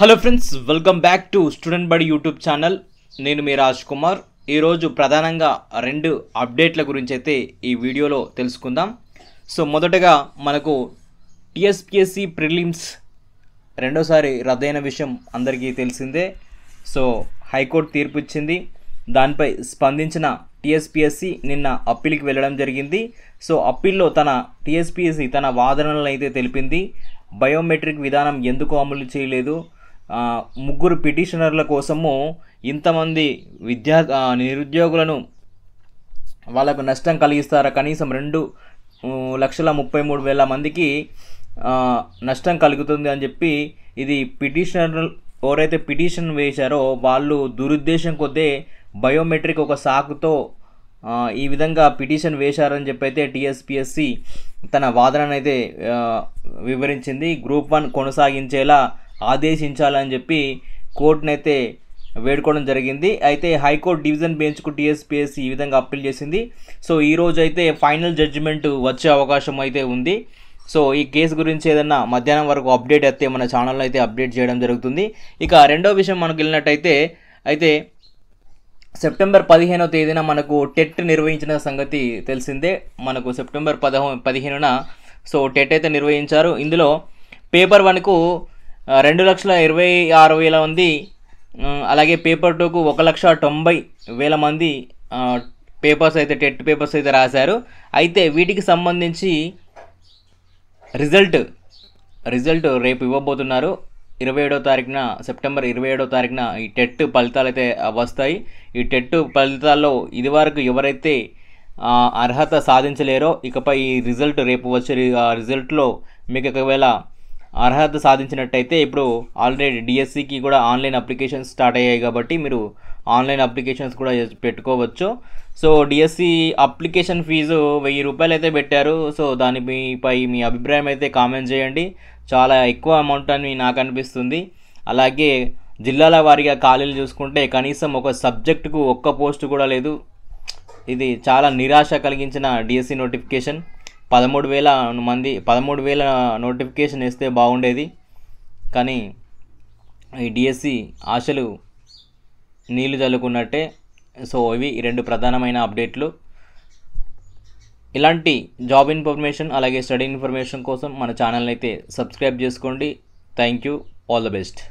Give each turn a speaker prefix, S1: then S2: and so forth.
S1: hello friends welcome back to student Badi YouTube channel నేను మీ రాజ్ కుమార్ ఈరోజు ప్రధానంగా రెండు అప్డేట్ల గురించి అయితే ఈ వీడియోలో తెలుసుకుందాం సో మొదటగా మనకు టీఎస్పిఎస్సి ప్రిలిమ్స్ రెండోసారి రద్దయిన విషయం అందరికీ తెలిసిందే సో హైకోర్టు తీర్పు ఇచ్చింది దానిపై స్పందించిన టీఎస్పిఎస్సి నిన్న అప్పీల్కి వెళ్ళడం జరిగింది సో అప్పీల్లో తన టీఎస్పిఎస్సి తన వాదనలను అయితే తెలిపింది బయోమెట్రిక్ విధానం ఎందుకు అమలు చేయలేదు ముగ్గురు పిటిషనర్ల కోసము ఇంతమంది విద్యా నిరుద్యోగులను వాళ్ళకు నష్టం కలిగిస్తారా కనీసం రెండు లక్షల ముప్పై మూడు వేల మందికి నష్టం కలుగుతుంది అని చెప్పి ఇది పిటిషనర్ ఎవరైతే పిటిషన్ వేశారో వాళ్ళు దురుద్దేశం కొద్దే బయోమెట్రిక్ ఒక సాకుతో ఈ విధంగా పిటిషన్ వేశారని చెప్పైతే టీఎస్పిఎస్సి తన వాదనను అయితే వివరించింది గ్రూప్ వన్ కొనసాగించేలా ఆదేశించాలని చెప్పి కోర్టునైతే వేడుకోవడం జరిగింది అయితే హైకోర్టు డివిజన్ బెంచ్కు టీఎస్పీఎస్సీ ఈ విధంగా అప్పీల్ చేసింది సో ఈ రోజు అయితే ఫైనల్ జడ్జిమెంట్ వచ్చే అవకాశం అయితే ఉంది సో ఈ కేసు గురించి ఏదన్నా మధ్యాహ్నం వరకు అప్డేట్ అయితే మన ఛానల్లో అయితే అప్డేట్ చేయడం జరుగుతుంది ఇక రెండో విషయం మనకు వెళ్ళినట్టయితే అయితే సెప్టెంబర్ పదిహేనో తేదీన మనకు టెట్ నిర్వహించిన సంగతి తెలిసిందే మనకు సెప్టెంబర్ పదహో పదిహేనున సో టెట్ అయితే నిర్వహించారు ఇందులో పేపర్ వన్కు రెండు లక్షల ఇరవై ఆరు వేల మంది అలాగే పేపర్ టూకు ఒక లక్ష తొంభై వేల మంది పేపర్స్ అయితే టెట్ పేపర్స్ అయితే రాశారు అయితే వీటికి సంబంధించి రిజల్ట్ రిజల్ట్ రేపు ఇవ్వబోతున్నారు ఇరవై ఏడో తారీఖున సెప్టెంబర్ ఇరవై ఏడో తారీఖున ఈ టెట్ ఫలితాలు అయితే వస్తాయి ఈ టెట్ ఫలితాల్లో ఇదివరకు ఎవరైతే అర్హత సాధించలేరో ఇకపై ఈ రిజల్ట్ రేపు వచ్చే రిజల్ట్లో మీకు ఒకవేళ అర్హత సాధించినట్టయితే ఇప్పుడు ఆల్రెడీ డిఎస్సికి కూడా ఆన్లైన్ అప్లికేషన్స్ స్టార్ట్ అయ్యాయి కాబట్టి మీరు ఆన్లైన్ అప్లికేషన్స్ కూడా పెట్టుకోవచ్చు సో డిఎస్సి అప్లికేషన్ ఫీజు వెయ్యి రూపాయలు అయితే పెట్టారు సో దానిపై మీ అభిప్రాయం అయితే కామెంట్ చేయండి చాలా ఎక్కువ అమౌంట్ అని నాకు అనిపిస్తుంది అలాగే జిల్లాల వారీగా ఖాళీలు చూసుకుంటే కనీసం ఒక సబ్జెక్టుకు ఒక్క పోస్ట్ కూడా లేదు ఇది చాలా నిరాశ కలిగించిన డిఎస్సి నోటిఫికేషన్ పదమూడు వేల మంది పదమూడు వేల నోటిఫికేషన్ ఇస్తే బాగుండేది కానీ ఈ డిఎస్సి e ఆశలు నీళ్లు చల్లుకున్నట్టే సో ఇవి రెండు ప్రధానమైన అప్డేట్లు ఇలాంటి జాబ్ ఇన్ఫర్మేషన్ అలాగే స్టడీ ఇన్ఫర్మేషన్ కోసం మన ఛానల్ అయితే సబ్స్క్రైబ్ చేసుకోండి thank you all the best